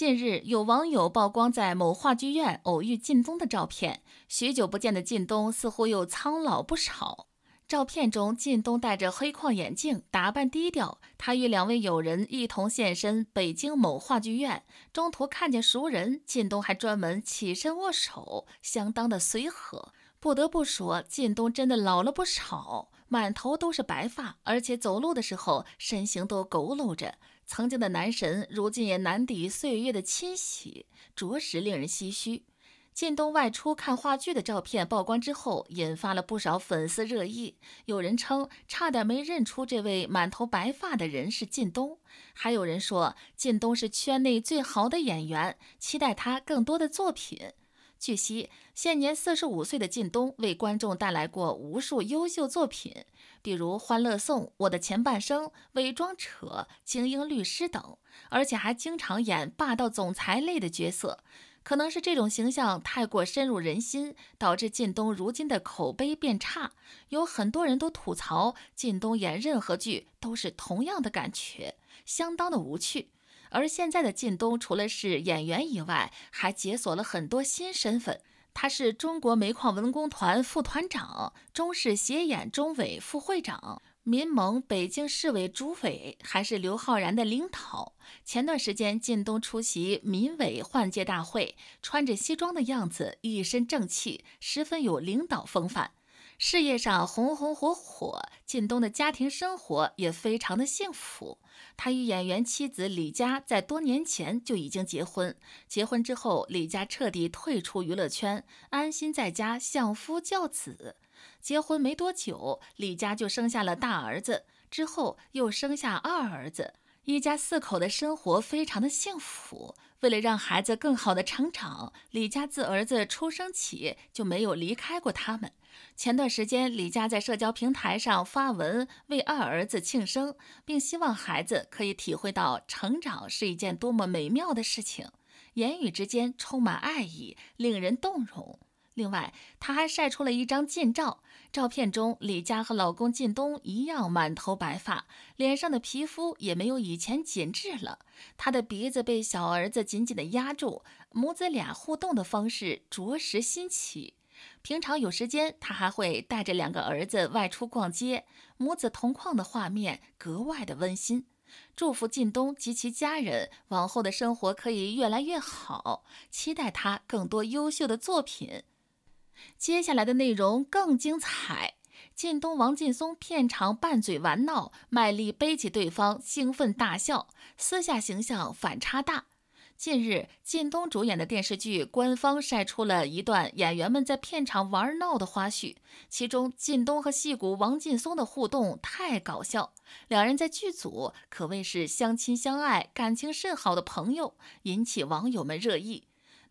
近日，有网友曝光在某话剧院偶遇靳东的照片。许久不见的靳东似乎又苍老不少。照片中，靳东戴着黑框眼镜，打扮低调。他与两位友人一同现身北京某话剧院，中途看见熟人，靳东还专门起身握手，相当的随和。不得不说，靳东真的老了不少，满头都是白发，而且走路的时候身形都佝偻着。曾经的男神，如今也难抵岁月的侵袭，着实令人唏嘘。靳东外出看话剧的照片曝光之后，引发了不少粉丝热议。有人称差点没认出这位满头白发的人是靳东，还有人说靳东是圈内最好的演员，期待他更多的作品。据悉，现年四十五岁的靳东为观众带来过无数优秀作品，比如《欢乐颂》《我的前半生》《伪装者》《精英律师》等，而且还经常演霸道总裁类的角色。可能是这种形象太过深入人心，导致靳东如今的口碑变差。有很多人都吐槽靳东演任何剧都是同样的感觉，相当的无趣。而现在的靳东，除了是演员以外，还解锁了很多新身份。他是中国煤矿文工团副团长，中视协演中委副会长，民盟北京市委主委，还是刘昊然的领导。前段时间，靳东出席民委换届大会，穿着西装的样子，一身正气，十分有领导风范。事业上红红火火，靳东的家庭生活也非常的幸福。他与演员妻子李佳在多年前就已经结婚。结婚之后，李佳彻底退出娱乐圈，安心在家相夫教子。结婚没多久，李佳就生下了大儿子，之后又生下二儿子。一家四口的生活非常的幸福。为了让孩子更好的成长，李佳自儿子出生起就没有离开过他们。前段时间，李佳在社交平台上发文为二儿子庆生，并希望孩子可以体会到成长是一件多么美妙的事情，言语之间充满爱意，令人动容。另外，她还晒出了一张近照，照片中李佳和老公靳东一样满头白发，脸上的皮肤也没有以前紧致了。他的鼻子被小儿子紧紧地压住，母子俩互动的方式着实新奇。平常有时间，她还会带着两个儿子外出逛街，母子同框的画面格外的温馨。祝福靳东及其家人往后的生活可以越来越好，期待他更多优秀的作品。接下来的内容更精彩。靳东、王劲松片场拌嘴玩闹，麦丽背起对方，兴奋大笑，私下形象反差大。近日，靳东主演的电视剧官方晒出了一段演员们在片场玩闹的花絮，其中靳东和戏骨王劲松的互动太搞笑，两人在剧组可谓是相亲相爱、感情甚好的朋友，引起网友们热议。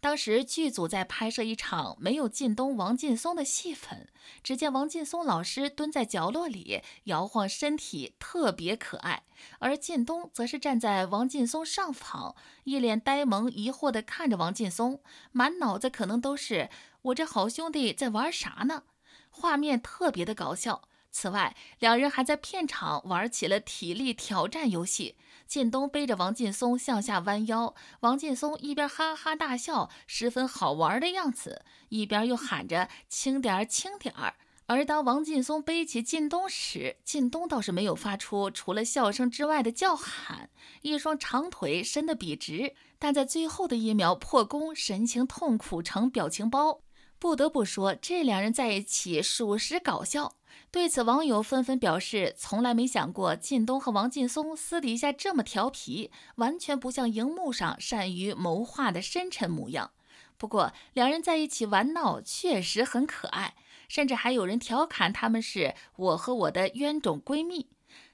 当时剧组在拍摄一场没有靳东王劲松的戏份，只见王劲松老师蹲在角落里摇晃身体，特别可爱；而靳东则是站在王劲松上方，一脸呆萌疑惑地看着王劲松，满脑子可能都是“我这好兄弟在玩啥呢？”画面特别的搞笑。此外，两人还在片场玩起了体力挑战游戏。靳东背着王劲松向下弯腰，王劲松一边哈哈大笑，十分好玩的样子，一边又喊着轻点儿，轻点儿。而当王劲松背起靳东时，靳东倒是没有发出除了笑声之外的叫喊，一双长腿伸得笔直，但在最后的一秒破功，神情痛苦成表情包。不得不说，这两人在一起属实搞笑。对此，网友纷纷表示：“从来没想过靳东和王劲松私底下这么调皮，完全不像荧幕上善于谋划的深沉模样。不过，两人在一起玩闹确实很可爱，甚至还有人调侃他们是我和我的冤种闺蜜。”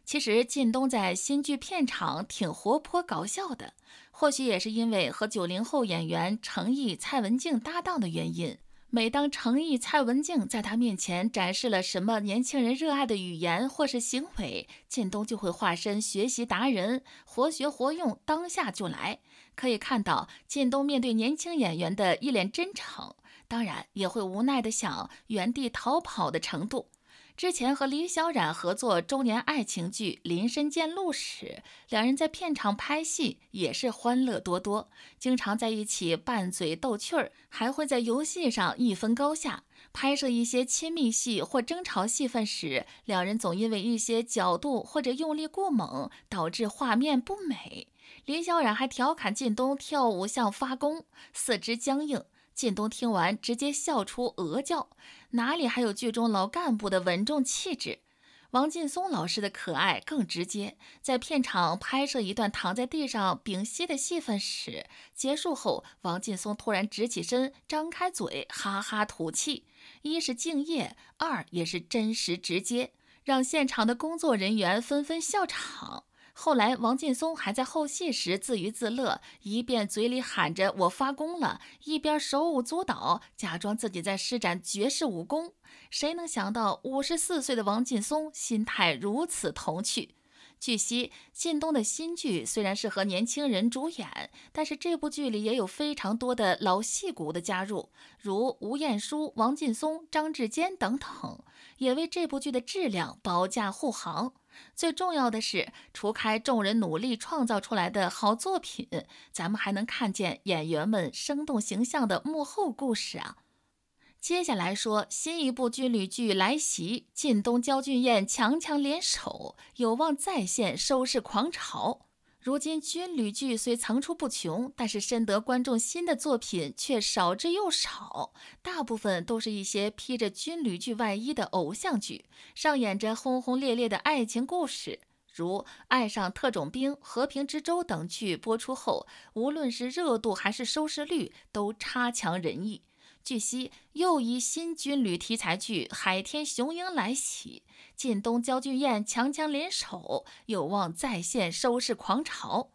其实，靳东在新剧片场挺活泼搞笑的，或许也是因为和九零后演员程毅、蔡文静搭档的原因。每当成毅蔡文静在他面前展示了什么年轻人热爱的语言或是行为，靳东就会化身学习达人，活学活用，当下就来。可以看到，靳东面对年轻演员的一脸真诚，当然也会无奈的想原地逃跑的程度。之前和李小冉合作周年爱情剧《林深见鹿》时，两人在片场拍戏也是欢乐多多，经常在一起拌嘴逗趣儿，还会在游戏上一分高下。拍摄一些亲密戏或争吵戏份时，两人总因为一些角度或者用力过猛，导致画面不美。李小冉还调侃靳东跳舞像发功，四肢僵硬。靳东听完，直接笑出鹅叫，哪里还有剧中老干部的稳重气质？王劲松老师的可爱更直接，在片场拍摄一段躺在地上屏息的戏份时，结束后，王劲松突然直起身，张开嘴，哈哈吐气，一是敬业，二也是真实直接，让现场的工作人员纷纷笑场。后来，王劲松还在后戏时自娱自乐，一边嘴里喊着“我发功了”，一边手舞足蹈，假装自己在施展绝世武功。谁能想到，五十四岁的王劲松心态如此童趣？据悉，靳东的新剧虽然是和年轻人主演，但是这部剧里也有非常多的老戏骨的加入，如吴彦姝、王劲松、张志坚等等，也为这部剧的质量保驾护航。最重要的是，除开众人努力创造出来的好作品，咱们还能看见演员们生动形象的幕后故事啊。接下来说，新一部军旅剧来袭，晋东焦俊艳强强联手，有望再现收视狂潮。如今军旅剧虽层出不穷，但是深得观众心的作品却少之又少，大部分都是一些披着军旅剧外衣的偶像剧，上演着轰轰烈烈的爱情故事，如《爱上特种兵》《和平之舟》等剧播出后，无论是热度还是收视率都差强人意。据悉，又一新军旅题材剧《海天雄鹰》来袭，靳东、焦俊艳强强联手，有望再现收视狂潮。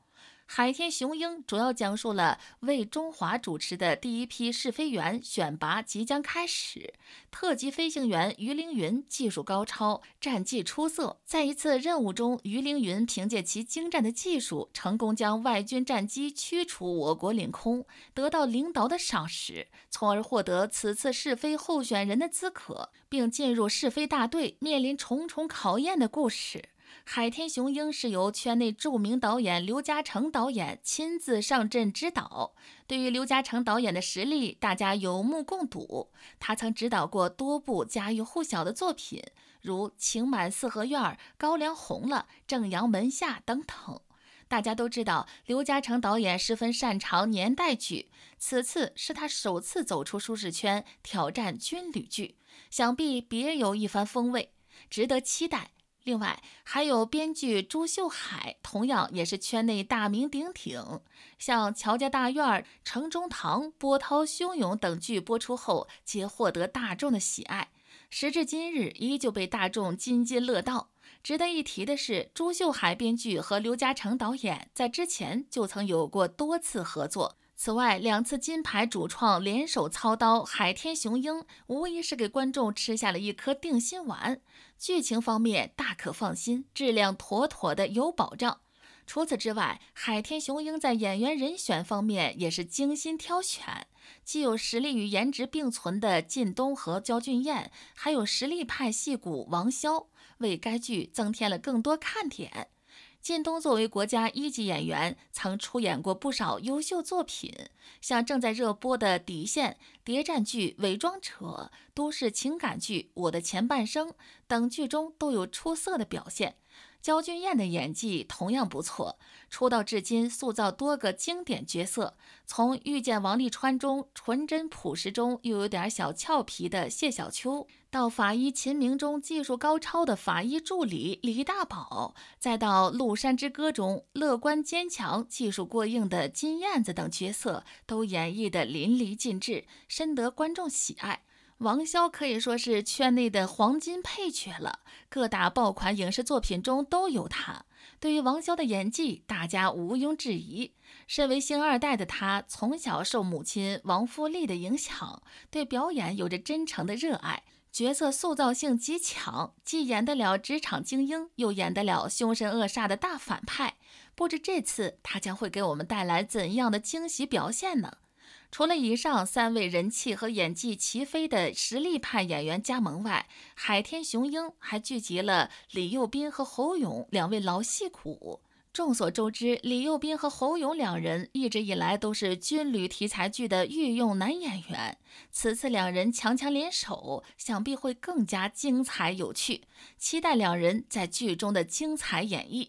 《海天雄鹰》主要讲述了为中华主持的第一批试飞员选拔即将开始，特级飞行员于凌云技术高超，战绩出色。在一次任务中，于凌云凭借其精湛的技术，成功将外军战机驱逐我国领空，得到领导的赏识，从而获得此次试飞候选人的资格，并进入试飞大队，面临重重考验的故事。《海天雄鹰》是由圈内著名导演刘嘉诚导演亲自上阵指导。对于刘嘉诚导演的实力，大家有目共睹。他曾指导过多部家喻户晓的作品，如《情满四合院》《高粱红了》《正阳门下》等等。大家都知道，刘嘉诚导演十分擅长年代剧，此次是他首次走出舒适圈，挑战军旅剧，想必别有一番风味，值得期待。另外，还有编剧朱秀海，同样也是圈内大名鼎鼎。像《乔家大院》《城中堂》《波涛汹涌》等剧播出后，皆获得大众的喜爱。时至今日，依旧被大众津津乐道。值得一提的是，朱秀海编剧和刘嘉诚导演在之前就曾有过多次合作。此外，两次金牌主创联手操刀《海天雄鹰》，无疑是给观众吃下了一颗定心丸。剧情方面大可放心，质量妥妥的有保障。除此之外，《海天雄鹰》在演员人选方面也是精心挑选，既有实力与颜值并存的靳东和焦俊艳，还有实力派戏骨王骁，为该剧增添了更多看点。靳东作为国家一级演员，曾出演过不少优秀作品，像正在热播的《底线》、谍战剧《伪装者》、都市情感剧《我的前半生》等剧中都有出色的表现。焦俊艳的演技同样不错，出道至今塑造多个经典角色，从《遇见王沥川》中纯真朴实中又有点小俏皮的谢小秋，到《法医秦明》中技术高超的法医助理李大宝，再到《麓山之歌》中乐观坚强、技术过硬的金燕子等角色，都演绎得淋漓尽致，深得观众喜爱。王骁可以说是圈内的黄金配角了，各大爆款影视作品中都有他。对于王骁的演技，大家毋庸置疑。身为星二代的他，从小受母亲王馥丽的影响，对表演有着真诚的热爱，角色塑造性极强，既演得了职场精英，又演得了凶神恶煞的大反派。不知这次他将会给我们带来怎样的惊喜表现呢？除了以上三位人气和演技齐飞的实力派演员加盟外，海天雄鹰还聚集了李幼斌和侯勇两位老戏骨。众所周知，李幼斌和侯勇两人一直以来都是军旅题材剧的御用男演员，此次两人强强联手，想必会更加精彩有趣。期待两人在剧中的精彩演绎。